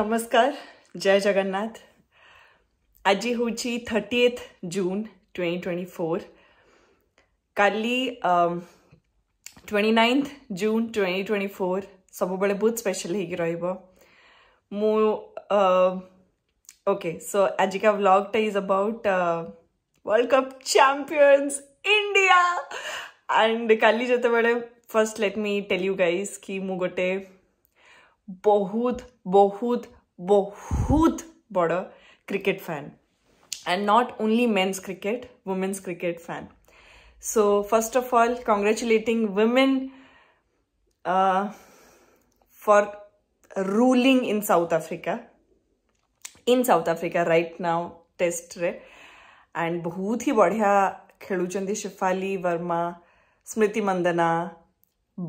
नमस्कार जय जगन्नाथ ଆଜି ହେଉଛି thirtieth June twenty twenty four କାଲି twenty ninth June twenty twenty four ସବୁବେଳେ ବହୁତ ସ୍ପେଶାଲ୍ ହେଇକି ରହିବ ମୁଁ ଓକେ ସୋ ଆଜିକା ବ୍ଲଗ୍ଟା is about world cup champions India and କାଲି ଯେତେବେଳେ first let me tell you guys କି ମୁଁ ଗୋଟେ बहुत बहुत बहुत बड़ा cricket fan and not only men's cricket women's cricket fan so first of all congratulating women for ruling in South Africa in South Africa right now test रे and बहुत ही बढ़िया खेलुंच Shafali Verma Smriti Mandhana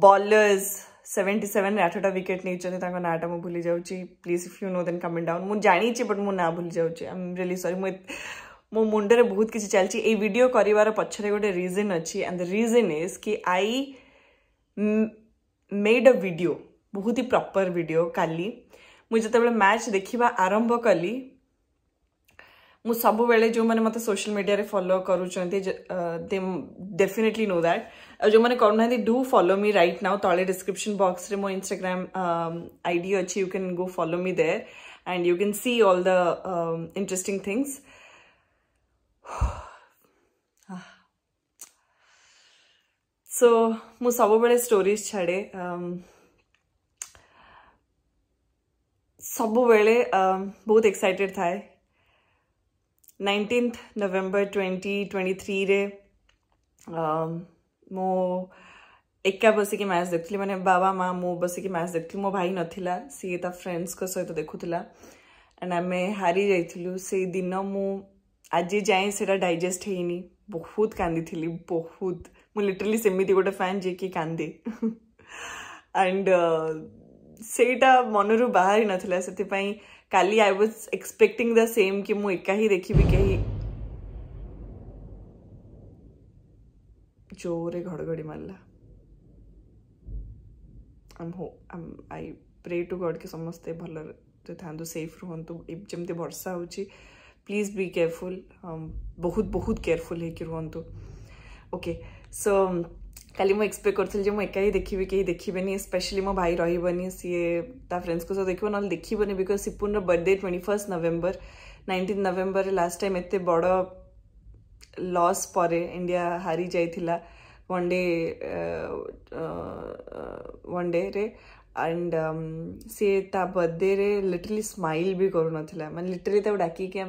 bowlers seventy seven आठटा wicket नहीं नाटा मुझे भूली जाऊँगी please if you know then comment down मुझे जाणी बट मो ना भूली जाऊँगी आई एम रियली सरी मुझे ମୋ ମୁଣ୍ଡରେ ବହୁତ କିଛି ଚାଲିଛି ଏଇ ଭିଡ଼ିଓ କରିବାର ପଛରେ ଗୋଟେ ରିଜନ୍ ଅଛି ଆଣ୍ଡ ଦ ରିଜନ୍ ଇଜ୍ କି ଆଇ ମେଡ୍ ଅ ଭିଡ଼ିଓ ବହୁତ ହି ପ୍ରପର୍ ଭିଡ଼ିଓ କାଲି ମୁଁ ଯେତେବେଳେ ମ୍ୟାଚ୍ ଦେଖିବା ଆରମ୍ଭ କଲି ମୁଁ ସବୁବେଳେ ଯେଉଁମାନେ ମୋତେ ସୋସିଆଲ୍ ମିଡ଼ିଆରେ ଫଲୋ କରୁଛନ୍ତି ଦେ ଡେଫିନେଟଲି ନୋ ଦ୍ୟାଟ୍ जो मैंने कहना do follow me right now तले डिस्क्रिप्शन बॉक्स रे मो इंस्टाग्राम आईडी अच्छी you can go follow me there and you can see all the interesting things so मु बड़े स्टोरीज छाड़े बड़े बहुत एक्साइटेड थाए nineteen November twenty twenty three मो एका बस की मैच देखुली मैंने बाबा माँ मु बस की मैच देखी मो भाई नाला सी फ्रेंड्स सहित देखुला एंड आम हारी से दिन मु आज जाए से डाइजेस्ट होनी बहुत कांदी बहुत मुझे लिटरली सेमती गोटे फैन जी की कांदे एंड से मन रू बाहर ही से काली I was expecting the same कि मुझे एका देखी कहीं ಜೋರೆ ಹೊಡಗಡಿ ಮಲ್ಲ ଆମ୍ ହୋ um I pray to God କି ସମସ୍ତେ ଭଲରେ ଥାଆନ୍ତୁ ସେଫ୍ ରୁହନ୍ତୁ ଯେମିତି ବର୍ଷା ହେଉଛି ପ୍ଲିଜ୍ ବି କେୟାରଫୁଲ୍ ବହୁତ ବହୁତ କେୟାରଫୁଲ୍ ହେଇକି ରୁହନ୍ତୁ ଓକେ ସୋ କାଲି ମୁଁ ଏକ୍ସପେକ୍ଟ କରିଥିଲି ଯେ ମୁଁ ଏକା ହିଁ ଦେଖିବି କେହି ଦେଖିବେନି ସ୍ପେଶାଲି ମୋ ଭାଇ ରହିବନି ସିଏ ତା ଫ୍ରେଣ୍ଡସ୍ଙ୍କ ସହ ଦେଖିବ ନହେଲେ ଦେଖିବନି ବିକଜ ସିପୁନର birthday twenty first November nineteen ନଭେମ୍ବରରେ ଲାଷ୍ଟ ଟାଇମ୍ ଏତେ ବଡ଼ लस् पर इंडिया हारी जाता वनडे वनडे रे एंड सी ता बर्थडे रे लिटरली स्माइल भी करूनला मैं लिटरली ताको डाकिकी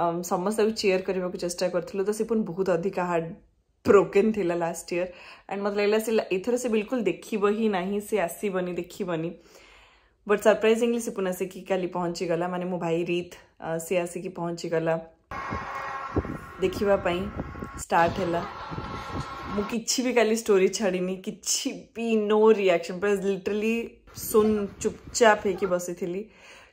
आम समस्ते चेयर करने को चेस्टा करूँ तो सी बहुत अधिक हार्ड ब्रोकेन थी लास्ट इयर एंड मतलब लगे से एथर से बिल्कुल देखिब ही ना सी आसबनी देखिबनी बट सरप्राइजिंगली सिपुन पुनः से कि कल पहुँचीगला मानने मो भाई रीत सी आसिकी गला ଦେଖିବା ପାଇଁ ଷ୍ଟାର୍ଟ ହେଲା ମୁଁ କିଛି ବି କାଲି ଷ୍ଟୋରି ଛାଡ଼ିନି କିଛି ବି ନୋ ରିଆକ୍ସନ୍ ପୁରା ଲିଟରାଲି ଶୂନ ଚୁପଚାପ ହେଇକି ବସିଥିଲି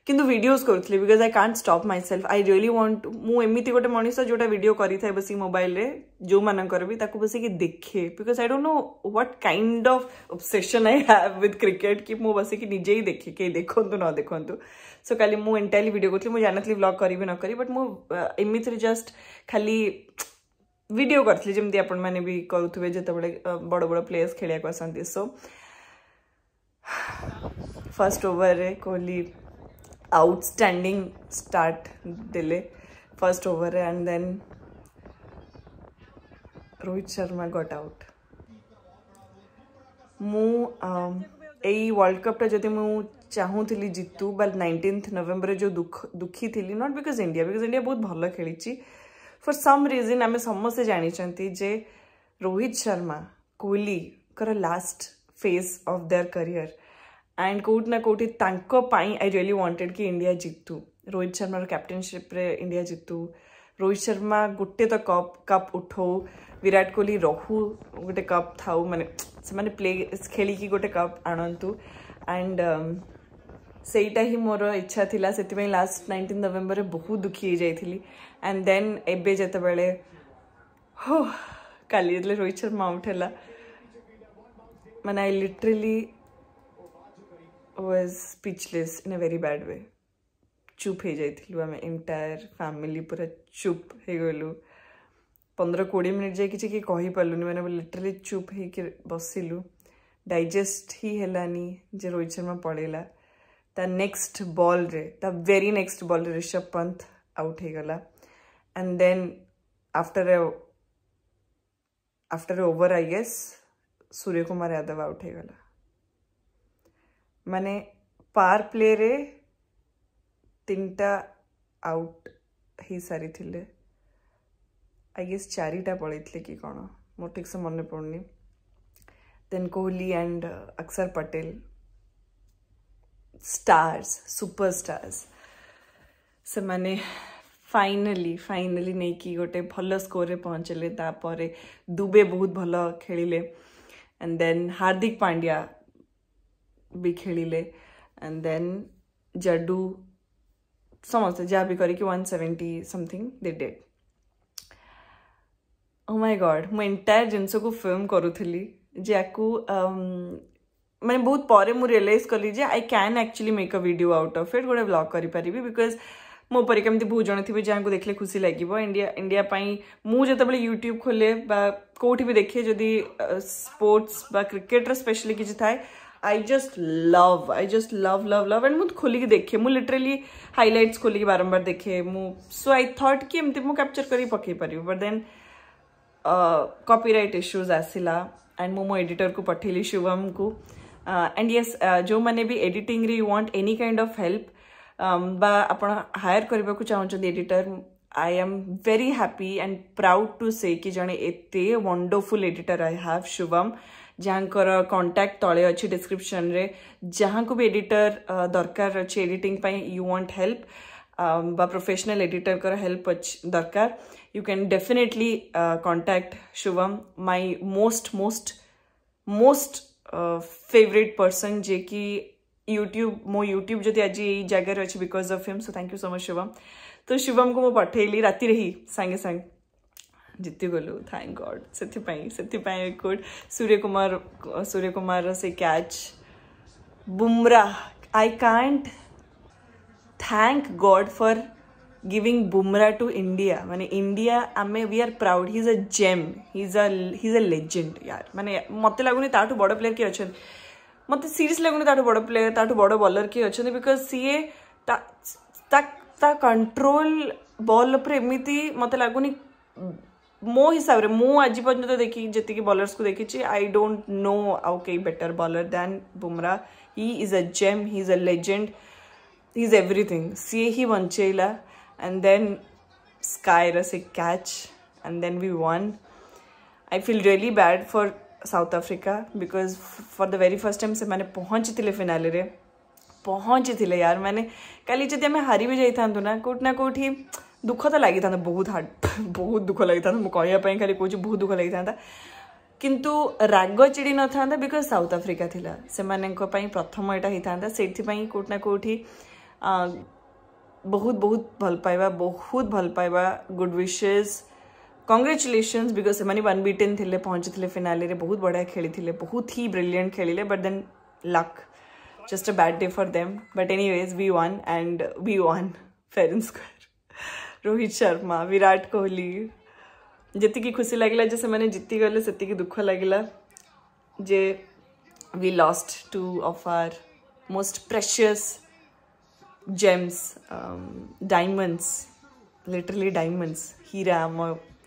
किंतु वीडियोस करुले because I can't stop myself I really want मुमती गोटे मनीष जो भिड करें बस मोबाइल रे जो मानकर भी ताकि बस कि देखे because I don't know what kind of obsession I have with cricket कि मुझे बस कि निजे ही देखे कहीं देखु न देखु सो खाली मुझे एंटायरली भिड करी मुझे जानी ब्लग करी न करी बट मुमी जस्ट खाली भिड करी जमी आप करुवे जो बड़ बड़ प्लेयर्स खेलिया आसती सो फर्स्ट ओवर रे Kohli outstanding start delay first over and then Rohit Sharma got out. ମୁଁ ଏଇ ୱାର୍ଲଡ଼ କପ୍ଟା ଯଦି ମୁଁ ଚାହୁଁଥିଲି ଜିତୁ ବା ନାଇଣ୍ଟିନ୍ଥ ନଭେମ୍ବରରେ ଯେଉଁ ଦୁଃଖ ଦୁଃଖୀ ଥିଲି not because India because India ବହୁତ ଭଲ ଖେଳିଛି ଫର୍ ସମ୍ ରିଜନ୍ ଆମେ ସମସ୍ତେ ଜାଣିଛନ୍ତି ଯେ ରୋହିତ ଶର୍ମା କୋହଲିଙ୍କର last phase of their career and कौट ना कौटी आई रियली वांटेड कि इंडिया जितु रोहित शर्मा कैप्टेनशिप रे इंडिया जितु रोहित शर्मा गोटे तो कप कप उठो विराट कोहली रहू गोटे कप था मैंने प्ले खेल की गोटे कप आणतु एंड से मोर इच्छा थी से लास्ट नाइंटीन नवेम्बर में बहुत दुखी हो जाती एंड देन एते बड़े हो कल रोहित शर्मा आउट है मैंने I literally was speechless in a very bad way चुप हो जाइलु इंटायर फैमिली पूरा चुप हो गलु पंद्रह कोड़े मिनिट जाए किसी कही पार्लुनि मैंने लिटरली चुप हो बस डाइजेस्ट ही हलानी जे रोहित शर्मा पड़ेगा ता नेक्स्ट बल रे वेरी नेक्स्ट बल रे ऋषभ पंथ आउट हो गला and then after after over I guess Surya Kumar Yadav out हो गला मैंने पार प्ले रे तीन टा आउट हो सारी आई गेस चारिटा पड़े थे कि कौन मोर ठीक से मन पड़नी देन कोहली एंड uh, अक्षर पटेल स्टार्स सुपर स्टार्स से मैंने फाइनली फाइनाली नहीं कि गोटे भल स्कोर में पहुँचे दुबे बहुत भल खेल and then Hardik Pandya big khedile and then Jaddu समझते जाबी करके 170 something they did oh my god मु एंटायर जिनस को फिल्म करूली जैकु मैंने बहुत पर मु रियलाइज कली जे I can actually make a video out of it गोटे ब्लग करी बिकॉज ମୋ ପରିକା ଏମିତି ବହୁତ ଜଣ ଥିବେ ଯାହାଙ୍କୁ ଦେଖିଲେ ଖୁସି ଲାଗିବ ଇଣ୍ଡିଆ ଇଣ୍ଡିଆ ପାଇଁ ମୁଁ ଯେତେବେଳେ ୟୁଟ୍ୟୁବ୍ ଖୋଲେ ବା କେଉଁଠି ବି ଦେଖେ ଯଦି ସ୍ପୋର୍ଟ୍ସ ବା କ୍ରିକେଟ୍ର ସ୍ପେଶାଲି କିଛି ଥାଏ I just love I just love love love and मुझे खोलिक देखे मुझे लिटरेली हाइलाइट्स खोलिक बारंबार देखे सो आई थट कि एमती मुझे कैप्चर कर पकई पारि बट देन कॉपीराइट इश्यूज आसला एंड मु मो एडिटर को पठेली शुभम को एंड यस जो मैंने भी एडिटिंग रे you want any kind of help बा हायर करबा को चाहउछन editor I am very happy and proud to say कि जड़े एत wonderful editor I have Shubham जहाँ कंटाक्ट तले अच्छे डिस्क्रिप्शन रे जहाँ को भी एडिटर दरकार अच्छे एडिटिंग यू वांट हेल्प बा प्रोफेशनल एडिटर कर हेल्प दरकार you can definitely contact Shubham my most most most favourite person जे कि यूट्यूब मो यूट्यूब जो आज ये जगह अच्छे because of him so thank you so much Shubham तो शुभम को मुझे पठेली रातिर ही सांगे सांगे जितिगलु थैंक गॉड से से गुड सूर्य कुमार सूर्य कुमार से catch Bumrah I can't thank god for giving Bumrah to India मैंने इंडिया आम we are proud he's a gem he he's a legend यार मैंने मत लगुनि ताठू बड़ प्लेयर किए अच्छा मत सीरीज लगुनि ताठू बड़ प्लेयर ताठू बड़ बॉलर किए अच्छा बिकज सीए कंट्रोल बॉल पर एमती मत लगुनि मो हिसाब से मुझे पर्यटन तो देखी जी बॉलर्स को देखी आई डोंट नो आउ कई better bowler than Bumrah he is a gem he is a legend he is everything सीए ही बचेला एंड देन स्कायर से catch and then we won I feel really bad for South Africa because for the very first time से मैंने पहुँच थे finale पहुँची थे यार मैंने कल जी आम हारी भी जाइ था कौट कौटी दुख तो लगी था बहुत हार्ड बहुत दुख लगी था कहना खाली कहूँ बहुत दुख लगी था किंतु राग चिड़ी न था बिकज साउथ आफ्रिका थी से प्रथम यहाँ होता से कौटना कौटि बहुत बहुत भल पाइबा बहुत भल पाइबा गुड विशेस कंग्राचुलेसन्स बिकज से वन बिटेन थे पहुँची फिनाली रे बहुत बढ़िया खेली थे बहुत ही ब्रिलियंट खेलिले but the luck just a bad day for them but any we won and we won fair and square Rohit Sharma Virat Kohli जी खुशी लगला जैसे मैंने जीती गले से दुख लगला जे we lost two of our most precious gems diamonds literally diamonds हीरा आम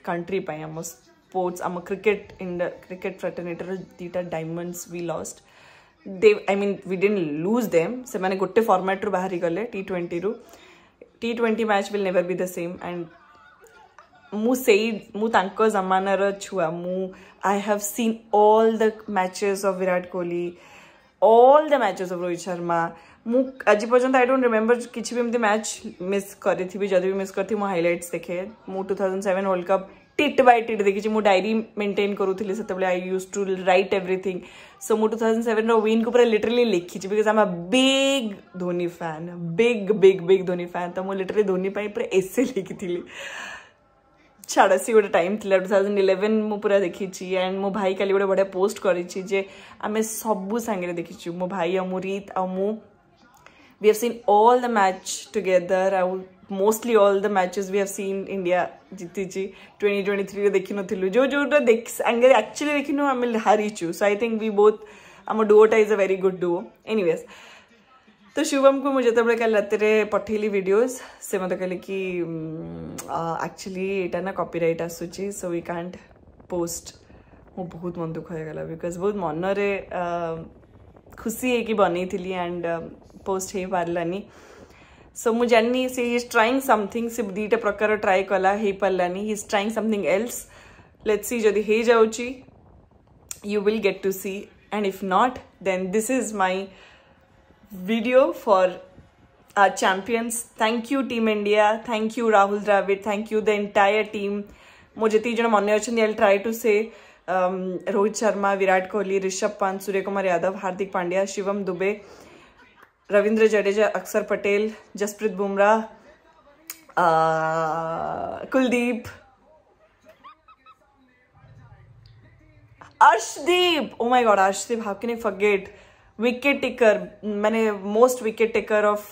कंट्री पाई आम स्पोर्ट्स आम cricket in the cricket fraternity दीटा diamonds we lost they I mean we didn't lose them से गोटे फर्माट्रु बाहरी गले टी ट्वेंटी रू T twenty match will never be the same and ମୁଁ ସେଇ ମୁଁ ତାଙ୍କ ଜମାନାର ଛୁଆ ମୁଁ I have seen all the matches of Virat Kohli all the matches of Rohit Sharma ମୁଁ ଆଜି ପର୍ଯ୍ୟନ୍ତ ଆଇ ଡୋଣ୍ଟ ରିମେମ୍ବର କିଛି ବି ଏମିତି ମ୍ୟାଚ୍ ମିସ୍ କରିଥିବି ଯଦି ବି ମିସ୍ କରିଥିବି ମୁଁ ହାଇଲାଇଟ୍ସ ଦେଖେ ମୁଁ two thousand seven world cup टीट बै टीट देखी मुझ डायरी मेन्टेन करूँ से I used to write everything so मुझ टू थाउजेंड सेवेन रिन्न लिटरली लिखी बिकज आम a big Dhoni fan big big big Dhoni fan तो मुझे लिटरली धोनी पूरा एसे लिखी थी छाड़ सी गोटे टाइम थी टू थाउजेंड इलेवेन मुझे पूरा देखी एंड मो भाई कल गोटे बढ़िया पोस्ट करें आमे सब सांगे देखी मो भाई आ मो रीत आ मु seen all the match together आउ mostly all the matches we have seen India जीतीची ट्वेंटी ट्वेंटी थ्री देखिन जो जोटा देख आगे एक्चुअली देखिन आम so so I think both both आम ta is a very good duo anyways तो शुभम को मुझे जिते तो कल रात पठेली वीडियोस से मत कहले कि एक्चुअली यहाँ ना कपीराइट आसूची सो वी कांट पोस्ट मो बहुत मन दुख होगा बिकज बहुत मनरे खुशी है कि बनई एंड पोस्ट हो पारानी सो मुझे से ही इज ट्राइंग समथिंग से दुटा प्रकार ट्राए कला हो पार्लानी he is trying something else let's see जदि हो you will get to see and if not then this is my video for our champions thank you team India thank you Rahul Dravid thank you the entire team मो जी जन मन अच्छे आई try to से रोहित शर्मा विराट कोहली ऋषभ पंत सूर्य कुमार यादव हार्दिक Pandya Shivam Dubey Ravindra Jadeja Axar Patel Jasprit Bumrah Kuldeep Arshdeep oh my god Arshdeep how can you forget wicket taker मैंने most wicket taker of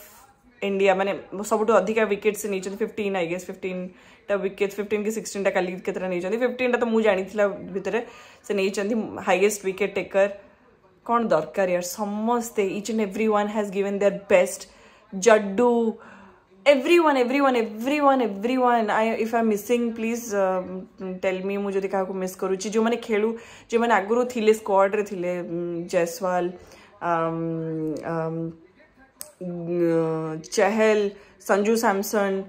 India मैंने सब अधिक से नहीं फिफ्टन आई गेस फिफ्टन टा विकेट फिफ्टन कि सिक्सटन टा कल के नहीं फिफ्टन टा तो मुझे जानी भितर से नहीं हाइएस्ट विकेट टेकर कौन दरकार यार समस्ते each and every one has given their best Jaddu every one every one every one every one I if I missing please tell me मुझे क्या मिस करुच्ची जो मैंने खेलू जो मैंने आगुरी थे स्क्वाड्रे थे Jaiswal um, um, Chahal Sanju Samson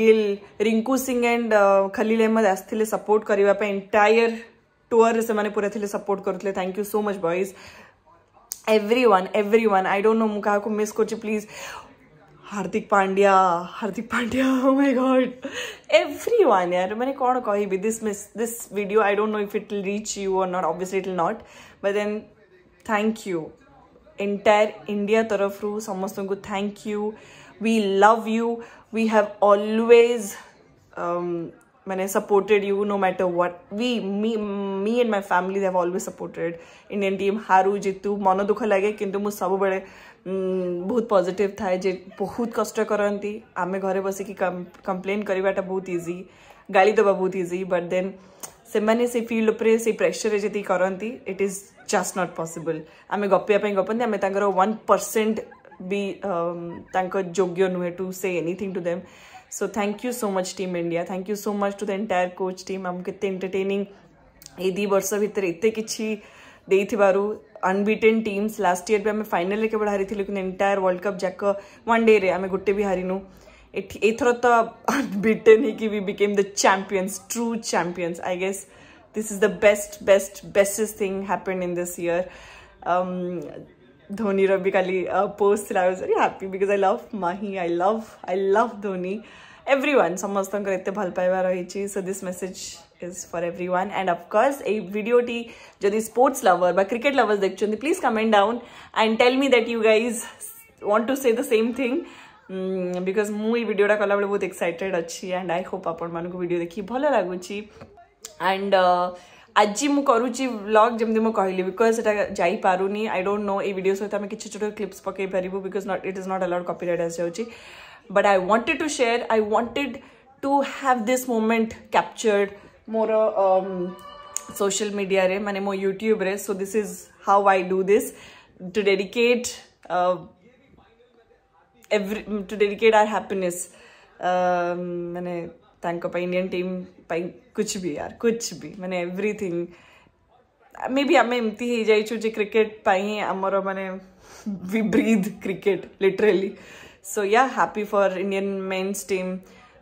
Gill Rinku Singh and Khaleel Ahmed आसते सपोर्ट करने इंटायर टूअर से पूरा थी सपोर्ट करते thank you so much boys every one every one I डोट नो ମୁଁ କାହାକୁ मिस कर please Hardik Pandya Hardik Pandya my god everyone यार मैंने कौन कह this miss this video I don't know if it will reach you और not obviously it will not but then thank you entire India तरफ रू समस्त को thank you we love you we have always मैंने supported you no matter what we me me and my family they've always supported Indian team हारू जितु मन दुख लगे कि सब बड़े बहुत पॉजिटिव थाए जे बहुत कष्ट करती आम घरे कि कंप्लेन करवाटा बहुत इजी गाली दबा बहुत इजी बट देन से मैंने से ଉପରେ पर ପ୍ରେସରରେ ଯେତିକି କରନ୍ତି it is just not possible ଆମେ ଗପିବା ପାଇଁ ଗପନ୍ତି ଆମେ ତାଙ୍କର ୱାନ୍ ପରସେଣ୍ଟ ବି ତାଙ୍କ ଯୋଗ୍ୟ ନୁହେଁ to say so thank you so much team India thank you so much to the entire coach team आम କେତେ ଏଣ୍ଟରଟେନିଂ ଏଇ ଦୁଇ ବର୍ଷ ଭିତରେ ଏତେ କିଛି ଦେଇଥିବାରୁ अनबिटेन टीम्स लास्ट इयर भी आम फाइनाल केवल हारी लेकिन एंटायर वर्ल्ड कप जाक वन डे आम गोटे भी हारिनु एथर तो unbeaten he became the champions true champions I guess this is the best best bestest thing happened in this year Dhoni Rabikali uh, post and I was very happy because I love Mahi, I love, I love Dhoni. Everyone, ସମସ୍ତଙ୍କର ଏତେ ଭଲ ପାଇବା ରହିଛି so this message is for everyone and of course a video ଟି ଯଦି sports lover ବା cricket lovers ଦେଖୁଛନ୍ତି please comment down and tell me that you guys want to say the same thing because ମୁଁ ଏଇ ଭିଡ଼ିଓଟା କଲାବେଳେ ବହୁତ excited ଅଛି and I hope ଆପଣମାନଙ୍କୁ video ଦେଖି ଭଲ ଲାଗୁଛି and uh, आज मुझे ब्लग जमी मुझे कहली बिकज से जापी आई डोट नो यो सहित आम कि छोटे क्लीप्स पक पारू because not it is not allowed copyright आस जाऊँच but I wanted to share I wanted to have this moment captured मोर सोशल मीडिया मैंने मो यूट्यूब्रे so this is how I do this to dedicate every to dedicate our happiness मैंने thank up Indian team पै कुछ भी यार कुछ भी मैंने एवरीथिंग मे बी आम एमती हो जाइए क्रिकेट पाई आमर मैंने we cricket literally so yeah happy for Indian men's team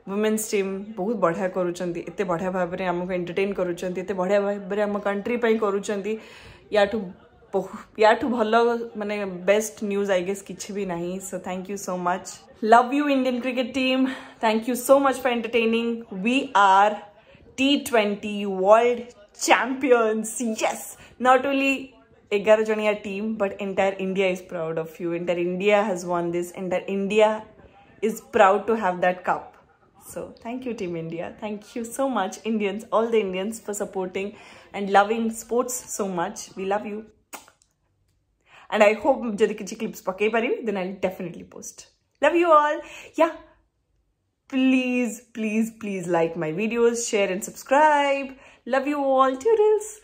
women's team बहुत बढ़िया करते बढ़िया भाव में आमको एंटरटेन करते बढ़िया भाव में आम कंट्री करूँ याठू याठ भल मानने बेस्ट न्यूज आई गेस कि भी नहीं so thank you so much love you Indian cricket team thank you so much for entertaining we are T twenty world champions ये नॉट ओनली एगार जनिया team but entire India is proud of you entire India has won this entire India is proud to have that cup so thank you team India thank you so much Indians all the Indians for supporting and loving sports so much we love you and I hope jadikichi clips pakke parivi then I'll definitely post. Love you all. Yeah. Please, please, please like my videos, share and subscribe. Love you all. Toodles.